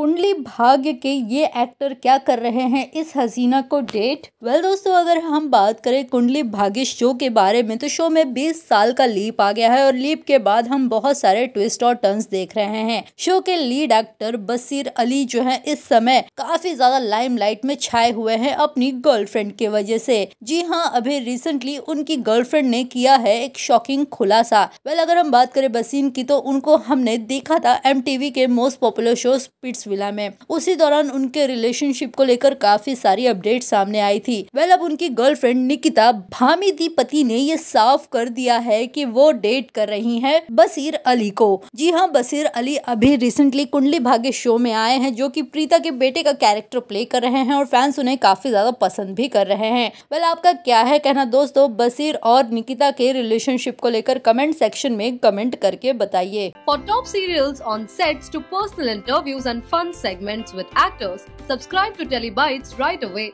कुंडली भाग्य के ये एक्टर क्या कर रहे हैं इस हसीना को डेट वेल well, दोस्तों अगर हम बात करें कुंडली भाग्य शो के बारे में तो शो में 20 साल का लीप आ गया है और लीप के बाद हम बहुत सारे ट्विस्ट और टर्न्स देख रहे हैं शो के लीड एक्टर बसीर अली जो है इस समय काफी ज्यादा लाइमलाइट में छाए हुए हैं अपनी गर्लफ्रेंड के वजह से जी हाँ अभी रिसेंटली उनकी गर्लफ्रेंड ने किया है एक शॉकिंग खुलासा वेल well, अगर हम बात करें बसीन की तो उनको हमने देखा था एम के most popular show Splitsvilla में उसी दौरान उनके रिलेशनशिप को लेकर काफी सारी अपडेट सामने आई थी वेल अब उनकी गर्लफ्रेंड निकिता भामिदी पति ने ये साफ कर दिया है कि वो डेट कर रही हैं बसीर अली को जी हाँ बसीर अली अभी रिसेंटली कुंडली भाग्य शो में आए हैं जो कि प्रीता के बेटे का कैरेक्टर प्ले कर रहे हैं और फैंस उन्हें काफी ज्यादा पसंद भी कर रहे हैं वेल आपका क्या है कहना दोस्तों बसीर और निकिता के रिलेशनशिप को लेकर कमेंट सेक्शन में कमेंट करके बताइए for top serial on sets to personal interviews and fun segments with actors, subscribe to Telebytes right away